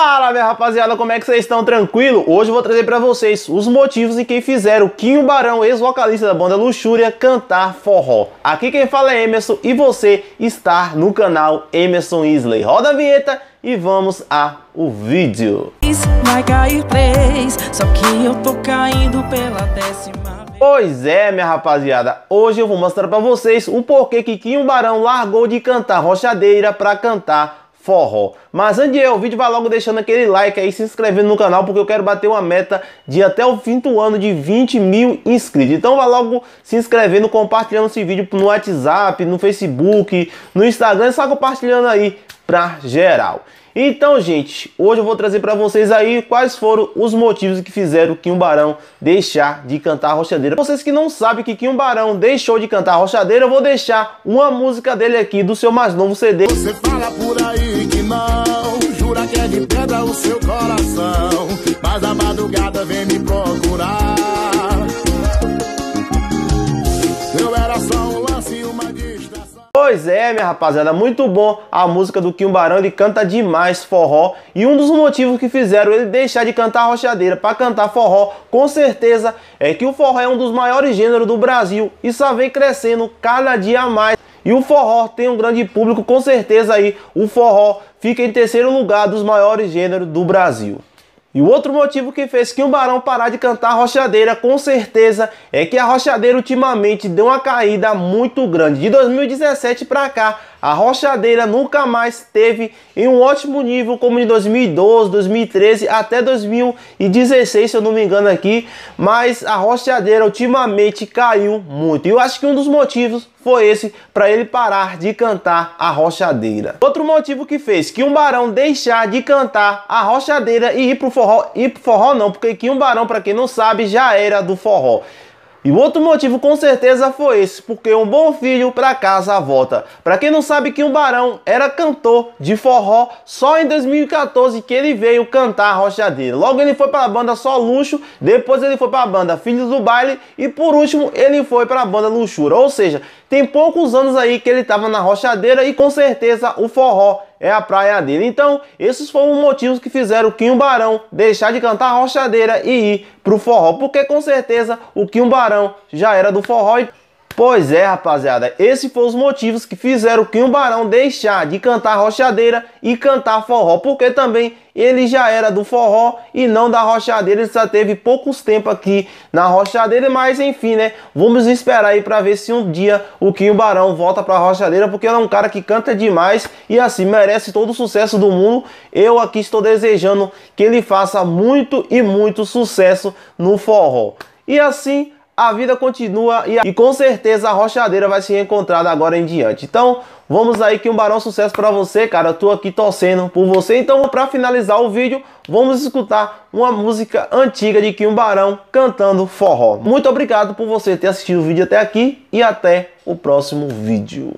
Fala, minha rapaziada, como é que vocês estão? Tranquilo? Hoje eu vou trazer para vocês os motivos em quem fizeram Quinho Barão, ex-vocalista da banda Luxúria, cantar forró. Aqui quem fala é Emerson e você está no canal Emerson Isley. Roda a vinheta e vamos a o vídeo. Vai cair três, só que eu tô caindo pela décima Pois é, minha rapaziada, hoje eu vou mostrar para vocês o porquê que Quinho Barão largou de cantar rochadeira para cantar forró. Mas antes de ir ao vídeo, vai logo deixando aquele like aí, se inscrevendo no canal, porque eu quero bater uma meta de até o fim do ano de 20 mil inscritos. Então vai logo se inscrevendo, compartilhando esse vídeo no WhatsApp, no Facebook, no Instagram, só compartilhando aí para geral. Então, gente, hoje eu vou trazer para vocês aí quais foram os motivos que fizeram que um Barão deixar de cantar Rochadeira. Vocês que não sabem que um Barão deixou de cantar Rochadeira, eu vou deixar uma música dele aqui do seu mais novo CD. Você fala por aí que não, jura que é de pedra o seu coração, mas a madrugada vem me procurar. Eu era só um lance e uma distância. Pois é, minha rapaziada, muito bom a música do Quimbarão, ele canta demais forró e um dos motivos que fizeram ele deixar de cantar rochadeira para cantar forró, com certeza, é que o forró é um dos maiores gêneros do Brasil e só vem crescendo cada dia mais. E o forró tem um grande público, com certeza aí o forró fica em terceiro lugar dos maiores gêneros do Brasil. E o outro motivo que fez que o Barão parar de cantar Rochadeira, com certeza, é que a Rochadeira ultimamente deu uma caída muito grande. De 2017 para cá, a rochadeira nunca mais teve em um ótimo nível como em 2012, 2013 até 2016, se eu não me engano aqui, mas a rochadeira ultimamente caiu muito. E eu acho que um dos motivos foi esse para ele parar de cantar a rochadeira. Outro motivo que fez que um barão deixar de cantar a rochadeira e ir pro forró, ir pro forró não, porque que um barão para quem não sabe já era do forró. E o outro motivo com certeza foi esse, porque um bom filho para casa volta. Para quem não sabe que o Barão era cantor de forró, só em 2014 que ele veio cantar a Rochadeira. Logo ele foi para a banda Só Luxo, depois ele foi para a banda Filhos do Baile e por último ele foi para a banda Luxura. Ou seja, tem poucos anos aí que ele estava na Rochadeira e com certeza o forró é a praia dele. Então, esses foram os motivos que fizeram o Quinho Barão deixar de cantar rochadeira e ir pro forró, porque com certeza o Quinho Barão já era do forró e Pois é, rapaziada, esse foi os motivos que fizeram que um barão deixar de cantar rochadeira e cantar forró, porque também ele já era do forró e não da rochadeira, ele só teve poucos tempos aqui na rochadeira, mas enfim, né? Vamos esperar aí para ver se um dia o Quinho Barão volta para rochadeira, porque ele é um cara que canta demais e assim merece todo o sucesso do mundo. Eu aqui estou desejando que ele faça muito e muito sucesso no forró. E assim, a vida continua e, e com certeza a rochadeira vai ser encontrada agora em diante. Então, vamos aí que um barão sucesso para você, cara. Eu tô aqui torcendo por você. Então, para finalizar o vídeo, vamos escutar uma música antiga de Kim Barão cantando forró. Muito obrigado por você ter assistido o vídeo até aqui e até o próximo vídeo.